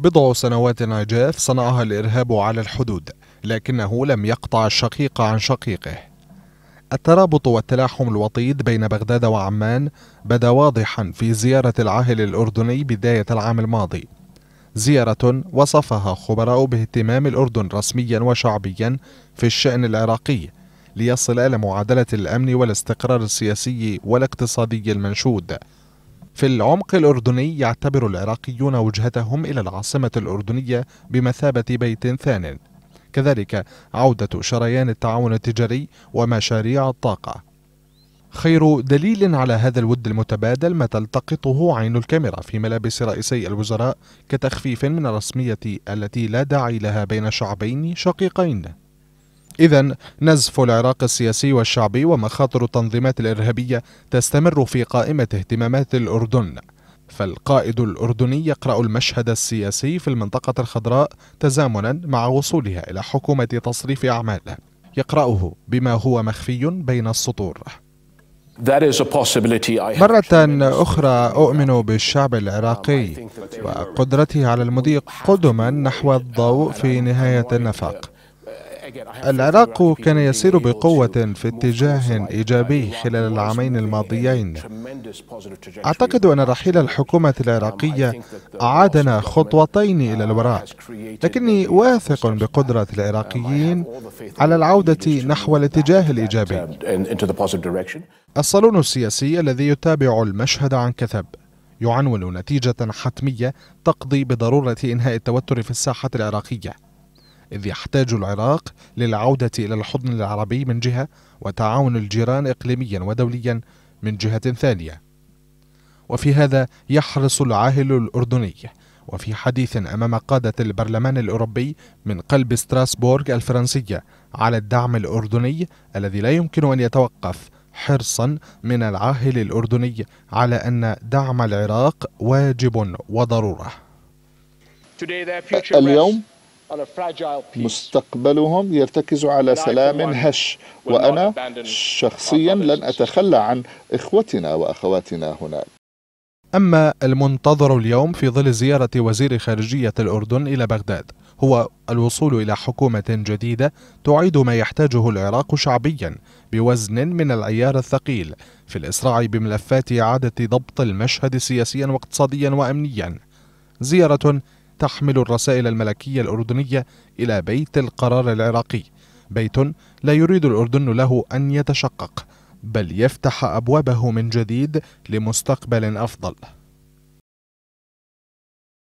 بضع سنوات عجاف صنعها الإرهاب على الحدود لكنه لم يقطع الشقيق عن شقيقه الترابط والتلاحم الوطيد بين بغداد وعمان بدا واضحا في زيارة العاهل الأردني بداية العام الماضي زيارة وصفها خبراء باهتمام الأردن رسميا وشعبيا في الشأن العراقي ليصل إلى معادلة الأمن والاستقرار السياسي والاقتصادي المنشود في العمق الأردني يعتبر العراقيون وجهتهم إلى العاصمة الأردنية بمثابة بيت ثان كذلك عودة شريان التعاون التجاري ومشاريع الطاقة خير دليل على هذا الود المتبادل ما تلتقطه عين الكاميرا في ملابس رئيسي الوزراء كتخفيف من الرسمية التي لا داعي لها بين شعبين شقيقين إذا نزف العراق السياسي والشعبي ومخاطر التنظيمات الإرهابية تستمر في قائمة اهتمامات الأردن فالقائد الأردني يقرأ المشهد السياسي في المنطقة الخضراء تزامنا مع وصولها إلى حكومة تصريف أعماله يقرأه بما هو مخفي بين السطور مرة أخرى أؤمن بالشعب العراقي وقدرته على المضي قدما نحو الضوء في نهاية النفق العراق كان يسير بقوة في اتجاه إيجابي خلال العامين الماضيين أعتقد أن رحيل الحكومة العراقية أعادنا خطوتين إلى الوراء لكني واثق بقدرة العراقيين على العودة نحو الاتجاه الإيجابي الصالون السياسي الذي يتابع المشهد عن كثب يعنون نتيجة حتمية تقضي بضرورة إنهاء التوتر في الساحة العراقية إذ يحتاج العراق للعودة إلى الحضن العربي من جهة وتعاون الجيران إقليميا ودوليا من جهة ثانية وفي هذا يحرص العاهل الأردني وفي حديث أمام قادة البرلمان الأوروبي من قلب ستراسبورغ الفرنسية على الدعم الأردني الذي لا يمكن أن يتوقف حرصا من العاهل الأردني على أن دعم العراق واجب وضرورة اليوم مستقبلهم يرتكز على سلام هش وأنا شخصيا لن أتخلى عن إخوتنا وأخواتنا هناك أما المنتظر اليوم في ظل زيارة وزير خارجية الأردن إلى بغداد هو الوصول إلى حكومة جديدة تعيد ما يحتاجه العراق شعبيا بوزن من العيار الثقيل في الإسراع بملفات إعادة ضبط المشهد سياسيا واقتصاديا وأمنيا زيارة تحمل الرسائل الملكية الأردنية إلى بيت القرار العراقي بيت لا يريد الأردن له أن يتشقق بل يفتح أبوابه من جديد لمستقبل أفضل